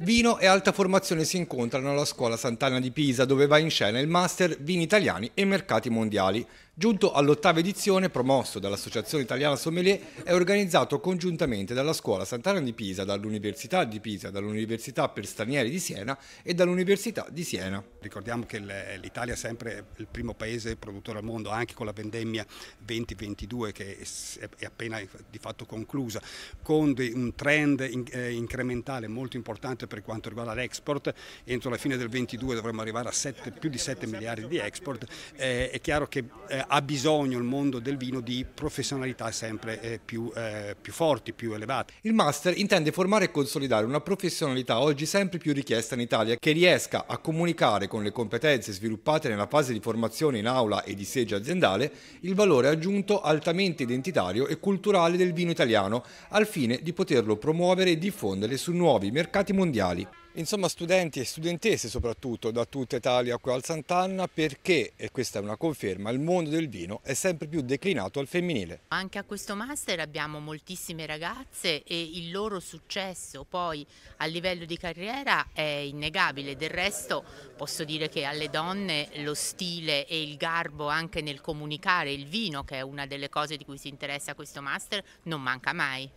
Vino e alta formazione si incontrano alla scuola Sant'Anna di Pisa dove va in scena il master Vini Italiani e Mercati Mondiali giunto all'ottava edizione, promosso dall'Associazione Italiana Sommelier, è organizzato congiuntamente dalla Scuola Sant'Anna di Pisa, dall'Università di Pisa, dall'Università per Stranieri di Siena e dall'Università di Siena. Ricordiamo che l'Italia è sempre il primo paese produttore al mondo, anche con la vendemmia 2022 che è appena di fatto conclusa, con un trend eh, incrementale molto importante per quanto riguarda l'export, entro la fine del 2022 dovremmo arrivare a 7, più di 7 miliardi di export, eh, è chiaro che eh, ha bisogno il mondo del vino di professionalità sempre eh, più, eh, più forti, più elevate. Il master intende formare e consolidare una professionalità oggi sempre più richiesta in Italia che riesca a comunicare con le competenze sviluppate nella fase di formazione in aula e di seggio aziendale il valore aggiunto altamente identitario e culturale del vino italiano al fine di poterlo promuovere e diffondere su nuovi mercati mondiali. Insomma studenti e studentesse soprattutto da tutta Italia qui al Sant'Anna perché, e questa è una conferma, il mondo del vino è sempre più declinato al femminile. Anche a questo master abbiamo moltissime ragazze e il loro successo poi a livello di carriera è innegabile, del resto posso dire che alle donne lo stile e il garbo anche nel comunicare il vino che è una delle cose di cui si interessa questo master non manca mai.